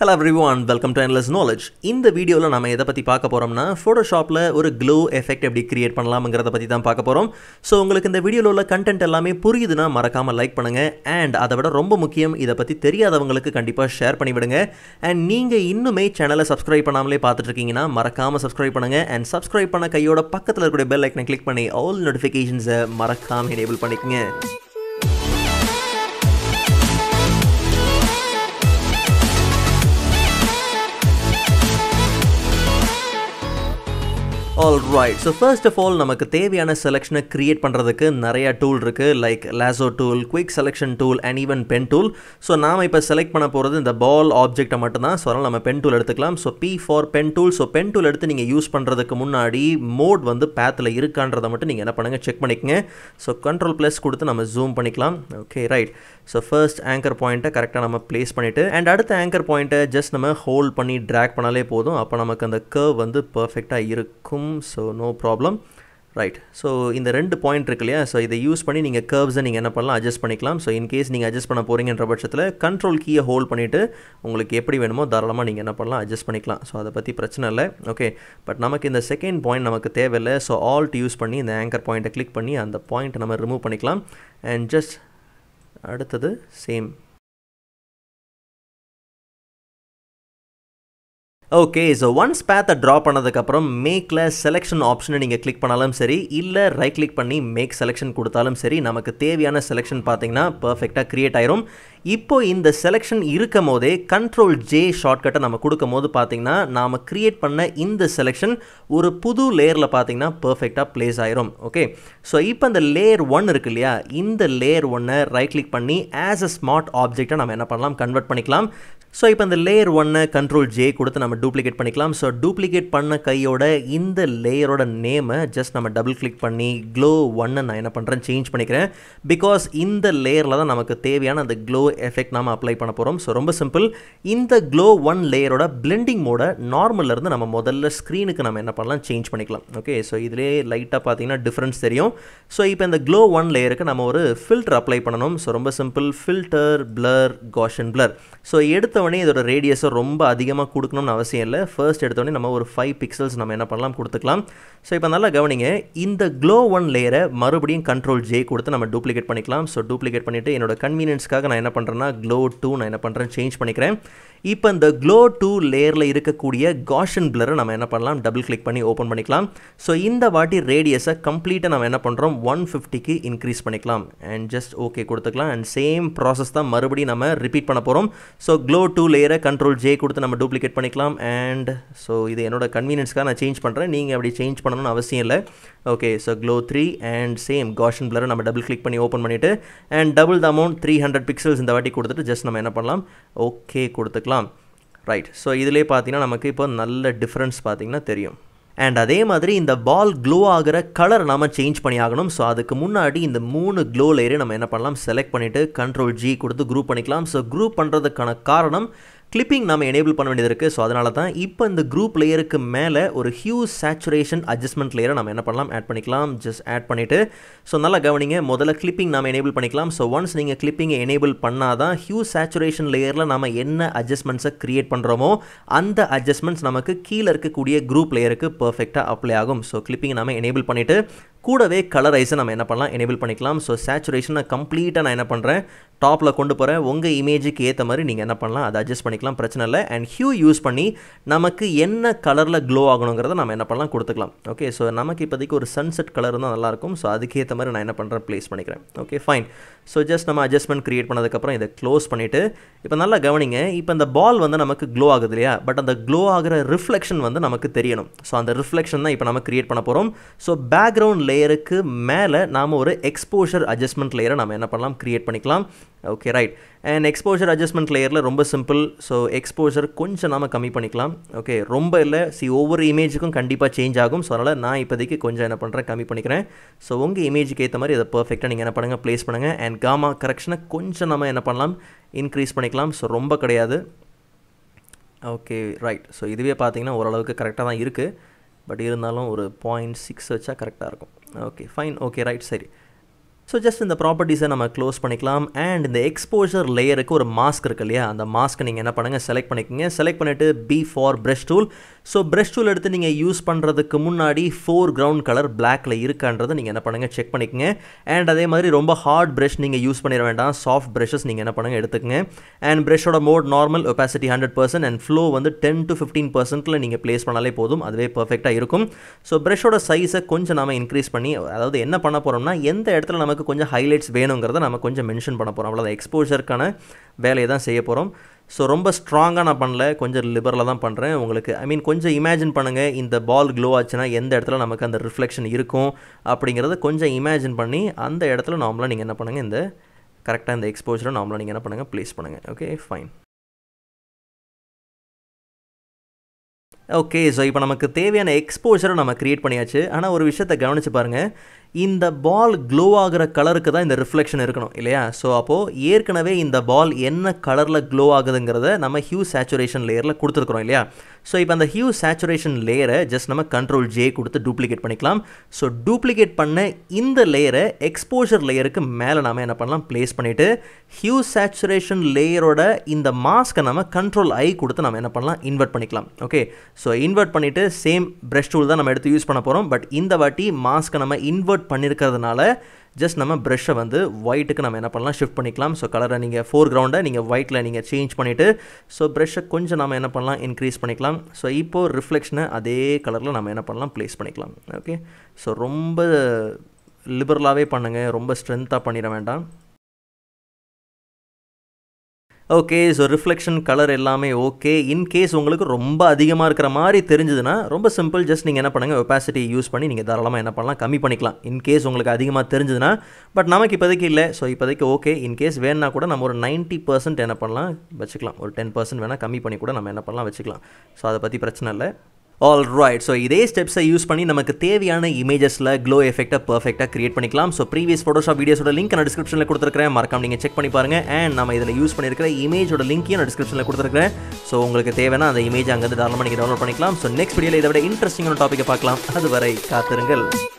hello everyone welcome to அனலஸ் knowledge இந்த வீடியோவில் நம்ம எதை பற்றி பார்க்க போகிறோம்னா ஃபோட்டோஷாப்பில் ஒரு க்ளோ எஃபெக்ட் எப்படி கிரியேட் பண்ணலாம்ங்கிறத பற்றி தான் பார்க்க போகிறோம் ஸோ உங்களுக்கு இந்த வீடியோவில் உள்ள கண்டென்ட் எல்லாமே புரியுதுன்னா மறக்காமல் லைக் பண்ணுங்கள் அண்ட் அதை விட ரொம்ப முக்கியம் இதை பற்றி தெரியாதவங்களுக்கு கண்டிப்பாக ஷேர் பண்ணிவிடுங்க அண்ட் நீங்கள் இன்னுமே சேனலை சப்ஸ்கிரைப் பண்ணாமலே பார்த்துட்ருக்கீங்கன்னா மறக்காமல் சப்ஸ்கிரைப் பண்ணுங்கள் அண்ட் சப்ஸ்கிரைப் பண்ண கையோட பக்கத்தில் இருக்கக்கூடிய பெல் ஐக்கனை கிளிக் பண்ணி ஆல் நோட்டிஃபிகேஷன்ஸை மறக்காமல் எனேபிள் பண்ணிக்கோங்க all right so first of all நமக்கு தேவையான செலெக்ஷனை க்ரியேட் பண்ணுறதுக்கு நிறையா டூல் இருக்குது like lasso tool quick selection tool and even pen tool so நாம் இப்போ செலக்ட் பண்ண போகிறது இந்த பால் ஆப்ஜெக்ட்டை மட்டும்தான் ஸோ அதனால் நம்ம பென் டூல் எடுத்துக்கலாம் so P for pen tool so pen tool எடுத்து நீங்கள் யூஸ் பண்ணுறதுக்கு முன்னாடி மோட் வந்து பேத்தில் இருக்கான்றதை மட்டும் நீங்கள் என்ன பண்ணுங்கள் செக் பண்ணிக்கங்க ஸோ கண்ட்ரோல் ப்ளஸ் கொடுத்து நம்ம ஜூம் பண்ணிக்கலாம் okay right so first anchor பாயிண்ட்டை கரெக்டாக நம்ம ப்ளேஸ் பண்ணிவிட்டு அண்ட் அடுத்த ஆங்கர் பாயிண்ட்டை ஜஸ்ட் நம்ம ஹோல்ட் பண்ணி ட்ராக் பண்ணாலே போதும் அப்போ நமக்கு அந்த கர்வ் வந்து பர்ஃபெக்டாக இருக்கும் so no problem right so இந்த ரெண்டு பாயிண்ட் இருக்கு இல்லையா ஸோ இதை யூஸ் பண்ணி நீங்கள் கர்வ்ஸை நீங்கள் என்ன பண்ணலாம் அட்ஜஸ்ட் பண்ணிக்கலாம் ஸோ இன்கேஸ் நீங்கள் அட்ஜஸ்ட் பண்ண போகிறீங்கன்ற பட்சத்தில் கண்ட்ரோல் கீயை ஹோல்ட் பண்ணிவிட்டு உங்களுக்கு எப்படி வேணுமோ தாராளமாக நீங்கள் என்ன பண்ணலாம் அட்ஜஸ்ட் பண்ணிக்கலாம் ஸோ அதை பற்றி பிரச்சனை இல்லை ஓகே பட் நமக்கு இந்த செகண்ட் பாயிண்ட் நமக்கு தேவையில்லை ஸோ ஆல்ட் யூஸ் பண்ணி இந்த ஆங்கர் பாயிண்ட்டை கிளிக் பண்ணி அந்த பாயிண்ட்டை நம்ம ரிமூவ் பண்ணிக்கலாம் அண்ட் ஜஸ்ட் அடுத்தது சேம் ஓகே ஸோ ஒன்ஸ் பேத்தை ட்ரா பண்ணதுக்கப்புறம் மேக்கில் செலெக்ஷன் ஆப்ஷனை நீங்கள் கிளிக் பண்ணாலும் சரி இல்லை ரைட் கிளிக் பண்ணி மேக் செலெக்ஷன் கொடுத்தாலும் சரி நமக்கு தேவையான செலெக்ஷன் பார்த்தீங்கன்னா பர்ஃபெக்டாக க்ரியேட் ஆயிரும் இப்போ இந்த செலெக்ஷன் இருக்கும் போதே கண்ட்ரோல் ஜே ஷார்ட்கட்டை நம்ம கொடுக்கும் போது பார்த்தீங்கன்னா நாம் க்ரியேட் பண்ண இந்த செலெக்ஷன் ஒரு புது லேயரில் பார்த்தீங்கன்னா பர்ஃபெக்டாக ப்ளேஸ் ஆயிரும் ஓகே ஸோ இப்போ அந்த லேயர் ஒன் இருக்கு இல்லையா இந்த லேயர் ஒன்னை ரைட் கிளிக் பண்ணி ஆஸ் அ ஸ்மார்ட் ஆப்ஜெக்டாக நம்ம என்ன பண்ணலாம் கன்வெர்ட் பண்ணிக்கலாம் ஸோ இப்போ இந்த லேயர் ஒன்று கண்ட்ரோல் ஜே கொடுத்து நம்ம டூப்ளிகேட் பண்ணிக்கலாம் ஸோ டூப்ளிகேட் பண்ண கையோட இந்த லேயரோட நேமை ஜஸ்ட் நம்ம டபுள் கிளிக் பண்ணி க்ளோ ஒன்னு நான் என்ன பண்ணுறேன் சேஞ்ச் பண்ணிக்கிறேன் பிகாஸ் இந்த லேயரில் தான் நமக்கு தேவையான அந்த க்ளோ எஃபெக்ட் நாம் அப்ளை பண்ண போகிறோம் ஸோ ரொம்ப சிம்பிள் இந்த க்ளோ ஒன் லேயரோட பிளெண்டிங் மோட நார்மல்லேருந்து நம்ம முதல்ல ஸ்க்ரீனுக்கு நம்ம என்ன பண்ணலாம் சேஞ்ச் பண்ணிக்கலாம் ஓகே ஸோ இதிலே லைட்டாக பார்த்தீங்கன்னா டிஃப்ரென்ஸ் தெரியும் ஸோ இப்போ இந்த க்ளோ ஒன் லேயருக்கு நம்ம ஒரு ஃபில்டர் அப்ளை பண்ணணும் ஸோ ரொம்ப simple filter blur gaussian blur so எடுத்தவொடனே இதோட ரேடியஸை ரொம்ப அதிகமாக கொடுக்கணும்னு அவசியம் இல்லை ஃபர்ஸ்ட் எடுத்தோடனே நம்ம ஒரு ஃபைவ் பிக்சல்ஸ் நம்ம என்ன பண்ணலாம் கொடுத்துக்கலாம் ஸோ இப்போ நல்லா கவனிங்க இந்த க்ளோ ஒன் லேயரை மறுபடியும் கண்ட்ரோல் ஜே கொடுத்து நம்ம டூப்ளிகேட் பண்ணிக்கலாம் ஸோ டூப்ளிகேட் பண்ணிவிட்டு என்னோட கன்வீனியன்ஸ்க்காக நான் என்ன பண்ணுறேன் பண்ணுறேன்னா க்ளோ டூ நான் என்ன பண்ணுறேன் சேஞ்ச் பண்ணிக்கிறேன் இப்போ இந்த க்ளோ டூ லேயரில் இருக்கக்கூடிய காஷன் பிளரை நம்ம என்ன பண்ணலாம் டபுள் கிளிக் பண்ணி ஓப்பன் பண்ணிக்கலாம் ஸோ இந்த வாட்டி ரேடியஸை கம்ப்ளீட்டாக நம்ம என்ன பண்ணுறோம் ஒன் ஃபிஃப்டிக்கு இன்க்ரீஸ் பண்ணிக்கலாம் அண்ட் ஜஸ்ட் ஓகே கொடுத்துக்கலாம் அண்ட் சேம் ப்ராசஸ் தான் மறுபடியும் நம்ம ரிப்பீட் பண்ண போகிறோம் ஸோ க்ளோ டூ லேயரை கண்ட்ரோல் ஜே கொடுத்து நம்ம டூப்ளிகேட் பண்ணிக்கலாம் அண்ட் ஸோ இது என்னோட கன்வீனியன்ஸ்க்காக நான் சேஞ்ச் பண்ணுறேன் நீங்கள் அப்படி சேஞ்ச் பண்ணணும்னு அவசியம் இல்லை okay so glow three and same gaussian பிளரை நம்ம டபுள் கிளிக் பண்ணி ஓப்பன் பண்ணிவிட்டு and double the amount three hundred pixels இந்த வாட்டி கொடுத்துட்டு ஜஸ்ட் நம்ம என்ன பண்ணலாம் ஓகே கொடுத்துக்கலாம் ரைட் ஸோ இதிலே பார்த்தீங்கன்னா நமக்கு இப்போ நல்ல டிஃப்ரென்ஸ் பார்த்திங்கன்னா தெரியும் அண்ட் அதே மாதிரி இந்த பால் க்ளோ ஆகிற கலர் நாம் சேஞ்ச் பண்ணி ஆகணும் ஸோ அதுக்கு முன்னாடி இந்த மூணு க்ளோ லேயரை நம்ம என்ன பண்ணலாம் செலக்ட் பண்ணிவிட்டு கண்ட்ரோல் ஜி கொடுத்து குரூப் பண்ணிக்கலாம் ஸோ குரூப் பண்ணுறதுக்கான காரணம் கிளிப்பிங் நம்ம எனேபிள் பண்ண வேண்டியது இருக்குது ஸோ அதனால தான் இப்போ இந்த குரூப் லேயருக்கு மேலே ஒரு ஹியூஸ் சேச்சுரேஷன் அட்ஜஸ்ட்மெண்ட் லேயரை நம்ம என்ன பண்ணலாம் ஆட் பண்ணிக்கலாம் ஜஸ்ட் ஆட் பண்ணிவிட்டு ஸோ நல்லா கவனிங்க முதல்ல கிளிப்பிங் நம்ம எனேபிள் பண்ணிக்கலாம் ஸோ ஒன்ஸ் நீங்கள் கிளிப்பிங்கை எனேபிள் பண்ணால் தான் ஹியூஸ் சேச்சுரேஷன் லேயரில் நம்ம என்ன அட்ஜஸ்ட்மெண்ட்ஸை க்ரியேட் பண்ணுறோமோ அந்த அட்ஜஸ்ட்மெண்ட்ஸ் நமக்கு கீழே இருக்கக்கூடிய குரூப் லேயருக்கு பர்ஃபெக்டாக அப்ளை ஆகும் ஸோ கிளிப்பிங் நம்ம எனேபிள் பண்ணிவிட்டு கூடவே கலரைஸை நம்ம என்ன பண்ணலாம் எனேபிள் பண்ணிக்கலாம் ஸோ சேச்சுரேஷனை கம்ப்ளீட்டாக நான் என்ன பண்ணுறேன் டாப்பில் கொண்டு போகிறேன் உங்கள் இமேஜுக்கு ஏற்ற மாதிரி நீங்கள் என்ன பண்ணலாம் அதை அட்ஜஸ்ட் பண்ணி பண்ணிக்கலாம் பிரச்சனை இல்லை அண்ட் ஹியூ யூஸ் பண்ணி நமக்கு என்ன கலரில் க்ளோ ஆகணுங்கிறத நம்ம என்ன பண்ணலாம் கொடுத்துக்கலாம் ஓகே ஸோ நமக்கு இப்போதைக்கு ஒரு சன்செட் கலர் தான் நல்லாயிருக்கும் ஸோ அதுக்கேற்ற மாதிரி நான் என்ன பண்ணுறேன் ப்ளேஸ் பண்ணிக்கிறேன் ஓகே ஃபைன் ஸோ ஜஸ்ட் நம்ம அட்ஜஸ்ட்மெண்ட் க்ரியேட் பண்ணதுக்கப்புறம் இதை க்ளோஸ் பண்ணிவிட்டு இப்போ நல்லா கவனிங்க இப்போ இந்த பால் வந்து நமக்கு க்ளோ ஆகுது இல்லையா பட் அந்த க்ளோ ஆகிற ரிஃப்ளெக்ஷன் வந்து நமக்கு தெரியணும் ஸோ அந்த ரிஃப்ளெக்ஷன் தான் இப்போ நம்ம க்ரியேட் பண்ண போகிறோம் ஸோ பேக்ரவுண்ட் லேயருக்கு மேலே நாம் ஒரு எக்ஸ்போஷர் அட்ஜஸ்ட்மெண்ட் லேயரை நம்ம என்ன பண்ணலாம் க்ரியேட் பண்ணிக்கலாம் okay right and exposure adjustment லேயரில் ரொம்ப சிம்பிள் ஸோ எக்ஸ்போஜர் கொஞ்சம் நாம் கம்மி பண்ணிக்கலாம் ஓகே ரொம்ப இல்லை சி ஒவ்வொரு இமேஜுக்கும் கண்டிப்பாக சேஞ்ச் ஆகும் ஸோ அதனால் நான் இப்போதைக்கு கொஞ்சம் என்ன பண்ணுறேன் கம்மி பண்ணிக்கிறேன் ஸோ உங்கள் இமேஜுக்கு ஏற்ற மாதிரி அதை பர்ஃபெக்டாக நீங்கள் என்ன பண்ணுங்கள் ப்ளேஸ் பண்ணுங்கள் அண்ட் காமா கரெக்ஷனை கொஞ்சம் நம்ம என்ன பண்ணலாம் இன்க்ரீஸ் பண்ணிக்கலாம் ஸோ ரொம்ப கிடையாது ஓகே ரைட் ஸோ இதுவே பார்த்தீங்கன்னா ஓரளவுக்கு கரெக்டாக தான் இருக்குது பட் இருந்தாலும் ஒரு பாயிண்ட் சிக்ஸ் வச்சா கரெக்டாக இருக்கும் ஓகே ஃபைன் ஓகே ரைட் சரி ஸோ ஜஸ்ட் இந்த ப்ராப்பர்ட்டிஸை நம்ம க்ளோஸ் பண்ணிக்கலாம் அண்ட் இந்த எக்ஸ்போஜர் லேயருக்கு ஒரு மாஸ்க் இருக்கு இல்லையா அந்த மாஸ்க்கை நீங்கள் என்ன பண்ணுங்கள் செலக்ட் பண்ணிக்கோங்க செலக்ட் பண்ணிவிட்டு B for brush tool so brush tool எடுத்து நீங்கள் யூஸ் பண்ணுறதுக்கு முன்னாடி ஃபோர் கிரவுண்ட் கலர் பிளாக்ல இருக்கான்றதை நீங்கள் என்ன பண்ணுங்கள் செக் பண்ணிக்கோங்க அண்ட் அதே மாதிரி ரொம்ப ஹார்ட் ப்ரஷ் நீங்கள் யூஸ் பண்ணிட வேண்டாம் சாஃப்ட் ப்ரஷஸ் நீங்கள் என்ன பண்ணுங்கள் எடுத்துக்கங்க அண்ட் ப்ரஷோட mode normal opacity hundred percent and flow வந்து டென் டு ஃபிஃப்டீன் பர்சன்ட்டில் நீங்கள் ப்ளேஸ் பண்ணாலே போதும் அதுவே பர்ஃபெக்டாக இருக்கும் ஸோ ப்ரஷோட சைஸை கொஞ்சம் நாம் இன்க்ரீஸ் பண்ணி அதாவது என்ன பண்ண போகிறோம்னா எந்த இடத்துல நம்ம நமக்கு கொஞ்சம் ஹைலைட்ஸ் வேணுங்கிறத நம்ம கொஞ்சம் மென்ஷன் பண்ண போகிறோம் அவ்வளோதான் எக்ஸ்போஷருக்கான வேலையை தான் செய்ய போகிறோம் ஸோ ரொம்ப ஸ்ட்ராங்காக நான் பண்ணல கொஞ்சம் லிபரலாக தான் பண்ணுறேன் உங்களுக்கு ஐ மீன் கொஞ்சம் இமேஜின் பண்ணுங்கள் இந்த பால் க்ளோ ஆச்சுன்னா எந்த இடத்துல நமக்கு அந்த ரிஃப்ளெக்ஷன் இருக்கும் அப்படிங்கிறத கொஞ்சம் இமேஜின் பண்ணி அந்த இடத்துல நார்மலாக நீங்கள் என்ன பண்ணுங்கள் இந்த கரெக்டாக இந்த எக்ஸ்போஷரை நார்மலாக நீங்கள் என்ன பண்ணுங்கள் ப்ளேஸ் பண்ணுங்கள் ஓகே ஃபைன் ஓகே ஸோ இப்போ நமக்கு தேவையான எக்ஸ்போஷரை நம்ம க்ரியேட் பண்ணியாச்சு ஆனால் ஒரு விஷயத்தை கவனித்து பாருங்கள் இந்த பால் க்ளோ ஆகிற கலருக்கு தான் இந்த ரிஃப்ளெக்ஷன் இருக்கணும் இல்லையா ஸோ அப்போது ஏற்கனவே இந்த பால் என்ன கலரில் க்ளோ ஆகுதுங்கிறத நம்ம ஹியூ சேச்சுரேஷன் லேயரில் கொடுத்துருக்குறோம் இல்லையா ஸோ இப்போ அந்த ஹியூ சேச்சுரேஷன் லேயரை ஜஸ்ட் நம்ம கண்ட்ரோல் ஜே கொடுத்து டூப்ளிகேட் பண்ணிக்கலாம் ஸோ டூப்ளிகேட் பண்ண இந்த லேயரை எக்ஸ்போஷர் லேயருக்கு மேலே நாம் என்ன பண்ணலாம் ப்ளேஸ் பண்ணிவிட்டு ஹியூ சேச்சுரேஷன் லேயரோட இந்த மாஸ்க்கை நம்ம கண்ட்ரோல் ஐ கொடுத்து நம்ம என்ன பண்ணலாம் இன்வெர்ட் பண்ணிக்கலாம் ஓகே ஸோ இன்வெர்ட் பண்ணிவிட்டு சேம் ப்ரெஷ் டூல் தான் நம்ம எடுத்து யூஸ் பண்ண போகிறோம் பட் இந்த வாட்டி மாஸ்க்கை நம்ம இன்வெர்ட் பண்ணியிருக்கிறதுனால ஜஸ்ட் நம்ம ப்ரெஷ்ஷை வந்து ஒயிட்டுக்கு நம்ம என்ன பண்ணலாம் ஷிஃப்ட் பண்ணிக்கலாம் ஸோ கலரை நீங்கள் ஃபோர் கிரவுண்டை நீங்கள் ஒயிட்டில் நீங்கள் சேஞ்ச் பண்ணிவிட்டு ஸோ ப்ரெஷ்ஷை கொஞ்சம் நம்ம என்ன பண்ணலாம் இன்க்ரீஸ் பண்ணிக்கலாம் ஸோ இப்போது ரிஃப்ளெக்ஷனை அதே கலரில் நம்ம என்ன பண்ணலாம் ப்ளேஸ் பண்ணிக்கலாம் ஓகே ஸோ ரொம்ப லிபரலாகவே பண்ணுங்கள் ரொம்ப ஸ்ட்ரென்த்தாக பண்ணிட வேண்டாம் ஓகே ஸோ ரிஃப்ளெக்ஷன் கலர் எல்லாமே ஓகே இன்கேஸ் உங்களுக்கு ரொம்ப அதிகமாக இருக்கிற மாதிரி தெரிஞ்சதுன்னா ரொம்ப சிம்பிள் ஜஸ்ட் நீங்கள் என்ன பண்ணுங்கள் ஒப்பாசிட்டி யூஸ் பண்ணி நீங்கள் தாராளமாக என்ன பண்ணலாம் கம்மி பண்ணிக்கலாம் இன்கேஸ் உங்களுக்கு அதிகமாக தெரிஞ்சதுன்னா பட் நமக்கு இப்போதைக்கு இல்லை ஸோ இப்போதைக்கு ஓகே இன்கேஸ் வேணுன்னா கூட நம்ம ஒரு நைன்ட்டி பர்சன்ட் என்ன பண்ணலாம் வச்சுக்கலாம் ஒரு டென் பர்சன்ட் வேணால் கம்மி பண்ணி கூட நம்ம என்ன பண்ணலாம் வச்சுக்கலாம் ஸோ அதை பற்றி பிரச்சனை இல்லை ஆல் ரைட் ஸோ இதே ஸ்டெப்ஸை யூஸ் பண்ணி நமக்கு தேவையான இமேஜஸில் க்ளோ எஃபெக்ட்டை பர்ஃபெக்டாக கிரியேட் பண்ணிக்கலாம் ஸோ ப்ரீவியஸ் ஃபோட்டோஷாப் வீடியோஸோட லிங்க் நான் டிஸ்கிரிப்ஷனில் கொடுத்துருக்கேன் மறக்காம நீங்கள் செக் பண்ணி பாருங்கள் அண்ட் நம்ம இதில் யூஸ் பண்ணியிருக்கிற இமேஜோட லிங்க்கையும் நான் டிஸ்கிரிப்ஷனில் கொடுத்துருக்கேன் ஸோ உங்களுக்கு தேவைன்னா அந்த இமேஜ் அங்கே தாராளமாக நீங்கள் டவுன்லோட் பண்ணிக்கலாம் ஸோ நெக்ஸ்ட் வீடியோவில் இதை விட இன்ட்ரெஸ்டிங்கான டாப்பிக்கை பார்க்கலாம் அதுவரை காத்திருங்கள்